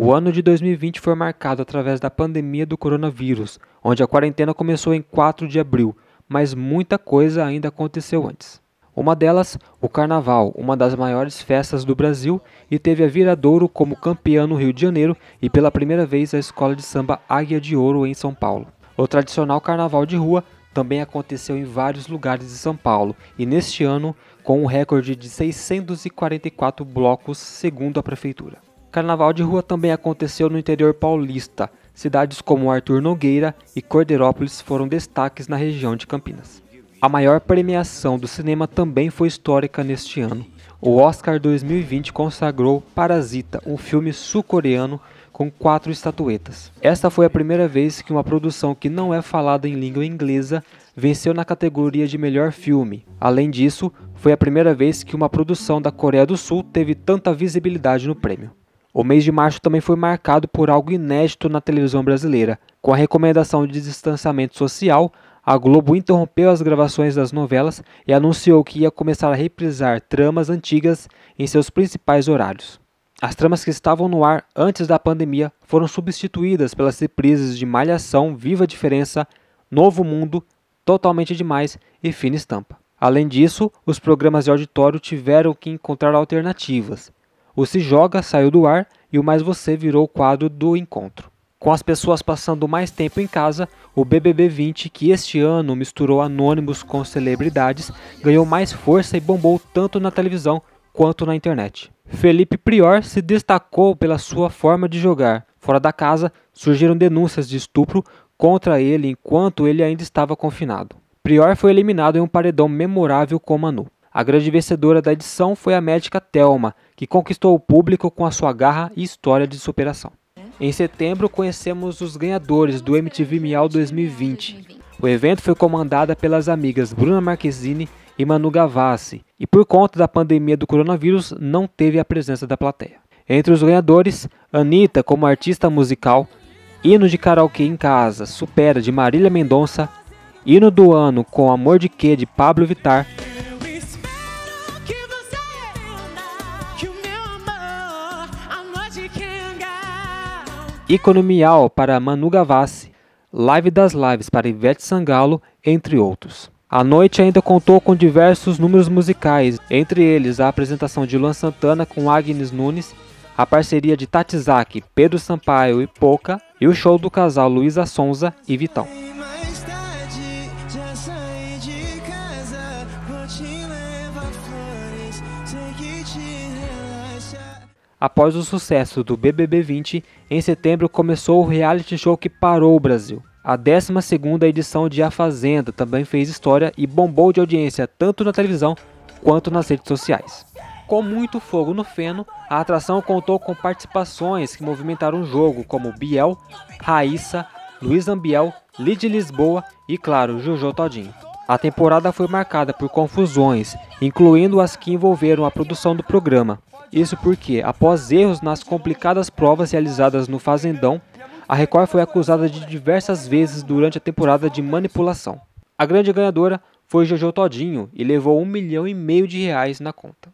O ano de 2020 foi marcado através da pandemia do coronavírus, onde a quarentena começou em 4 de abril, mas muita coisa ainda aconteceu antes. Uma delas, o Carnaval, uma das maiores festas do Brasil, e teve a Viradouro como campeã no Rio de Janeiro e pela primeira vez a escola de samba Águia de Ouro em São Paulo. O tradicional Carnaval de rua também aconteceu em vários lugares de São Paulo e neste ano com um recorde de 644 blocos, segundo a prefeitura. Carnaval de rua também aconteceu no interior paulista. Cidades como Arthur Nogueira e Cordeirópolis foram destaques na região de Campinas. A maior premiação do cinema também foi histórica neste ano. O Oscar 2020 consagrou Parasita, um filme sul-coreano com quatro estatuetas. Esta foi a primeira vez que uma produção que não é falada em língua inglesa venceu na categoria de melhor filme. Além disso, foi a primeira vez que uma produção da Coreia do Sul teve tanta visibilidade no prêmio. O mês de março também foi marcado por algo inédito na televisão brasileira. Com a recomendação de distanciamento social, a Globo interrompeu as gravações das novelas e anunciou que ia começar a reprisar tramas antigas em seus principais horários. As tramas que estavam no ar antes da pandemia foram substituídas pelas reprises de Malhação, Viva a Diferença, Novo Mundo, Totalmente Demais e Fina Estampa. Além disso, os programas de auditório tiveram que encontrar alternativas. O Se Joga saiu do ar e o Mais Você virou o quadro do encontro. Com as pessoas passando mais tempo em casa, o BBB 20, que este ano misturou anônimos com celebridades, ganhou mais força e bombou tanto na televisão quanto na internet. Felipe Prior se destacou pela sua forma de jogar. Fora da casa, surgiram denúncias de estupro contra ele enquanto ele ainda estava confinado. Prior foi eliminado em um paredão memorável com Manu. A grande vencedora da edição foi a médica Thelma, que conquistou o público com a sua garra e história de superação. Em setembro, conhecemos os ganhadores do MTV Miau 2020. O evento foi comandado pelas amigas Bruna Marquezine e Manu Gavassi, e por conta da pandemia do coronavírus, não teve a presença da plateia. Entre os ganhadores, Anitta como artista musical, Hino de Karaokê em Casa, Supera de Marília Mendonça, Hino do Ano com Amor de Quê de Pablo Vitar Economial para Manu Gavassi, Live das Lives para Ivete Sangalo, entre outros. A noite ainda contou com diversos números musicais, entre eles a apresentação de Luan Santana com Agnes Nunes, a parceria de Tatizaki, Pedro Sampaio e Poca, e o show do casal Luísa Sonza e Vitão. Após o sucesso do BBB 20, em setembro começou o reality show que parou o Brasil. A 12ª edição de A Fazenda também fez história e bombou de audiência tanto na televisão quanto nas redes sociais. Com muito fogo no feno, a atração contou com participações que movimentaram o jogo, como Biel, Raíssa, Luiz Ambiel, Lid Lisboa e, claro, Jojo Todinho. A temporada foi marcada por confusões, incluindo as que envolveram a produção do programa. Isso porque, após erros nas complicadas provas realizadas no Fazendão, a Record foi acusada de diversas vezes durante a temporada de manipulação. A grande ganhadora foi Jojo Todinho e levou um milhão e meio de reais na conta.